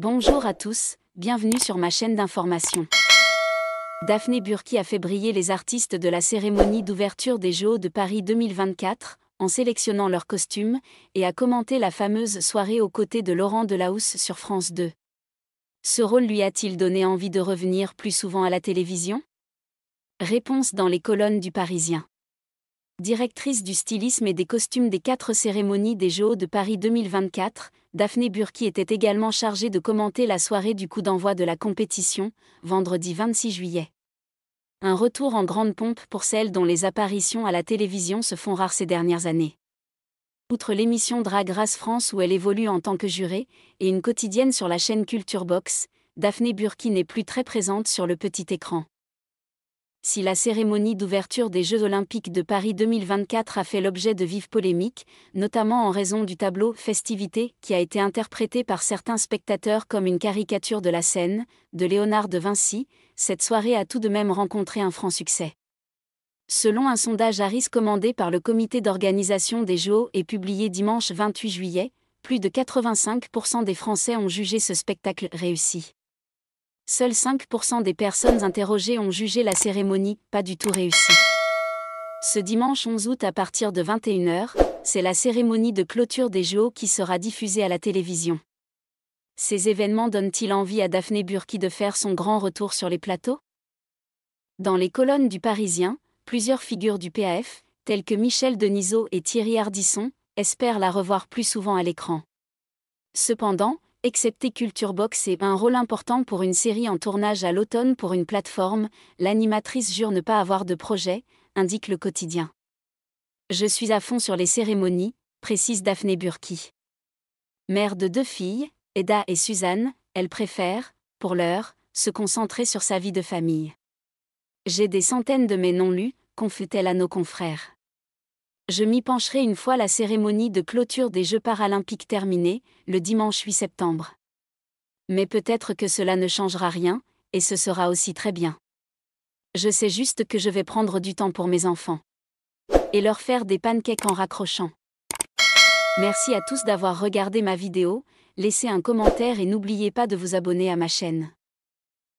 Bonjour à tous, bienvenue sur ma chaîne d'information. Daphné Burki a fait briller les artistes de la cérémonie d'ouverture des jeux de Paris 2024 en sélectionnant leurs costumes et a commenté la fameuse soirée aux côtés de Laurent Delahousse sur France 2. Ce rôle lui a-t-il donné envie de revenir plus souvent à la télévision Réponse dans les colonnes du Parisien directrice du stylisme et des costumes des quatre cérémonies des jeux de Paris 2024, Daphné Burki était également chargée de commenter la soirée du coup d'envoi de la compétition, vendredi 26 juillet. Un retour en grande pompe pour celle dont les apparitions à la télévision se font rares ces dernières années. Outre l'émission Drag Race France où elle évolue en tant que jurée, et une quotidienne sur la chaîne Culture Box, Daphné Burki n'est plus très présente sur le petit écran. Si la cérémonie d'ouverture des Jeux olympiques de Paris 2024 a fait l'objet de vives polémiques, notamment en raison du tableau Festivité qui a été interprété par certains spectateurs comme une caricature de la scène, de Léonard de Vinci, cette soirée a tout de même rencontré un franc succès. Selon un sondage Harris commandé par le comité d'organisation des Jeux et publié dimanche 28 juillet, plus de 85% des Français ont jugé ce spectacle réussi seuls 5% des personnes interrogées ont jugé la cérémonie pas du tout réussie. Ce dimanche 11 août à partir de 21h, c'est la cérémonie de clôture des Jeux qui sera diffusée à la télévision. Ces événements donnent-ils envie à Daphné Burki de faire son grand retour sur les plateaux Dans les colonnes du Parisien, plusieurs figures du PAF, telles que Michel Denisot et Thierry Ardisson, espèrent la revoir plus souvent à l'écran. Cependant, excepté Culture Box et un rôle important pour une série en tournage à l'automne pour une plateforme, l'animatrice jure ne pas avoir de projet, indique le quotidien. Je suis à fond sur les cérémonies, précise Daphné Burki. Mère de deux filles, Eda et Suzanne, elle préfère, pour l'heure, se concentrer sur sa vie de famille. J'ai des centaines de mes non-lus, confie-t-elle à nos confrères. Je m'y pencherai une fois la cérémonie de clôture des Jeux paralympiques terminée, le dimanche 8 septembre. Mais peut-être que cela ne changera rien, et ce sera aussi très bien. Je sais juste que je vais prendre du temps pour mes enfants. Et leur faire des pancakes en raccrochant. Merci à tous d'avoir regardé ma vidéo, laissez un commentaire et n'oubliez pas de vous abonner à ma chaîne.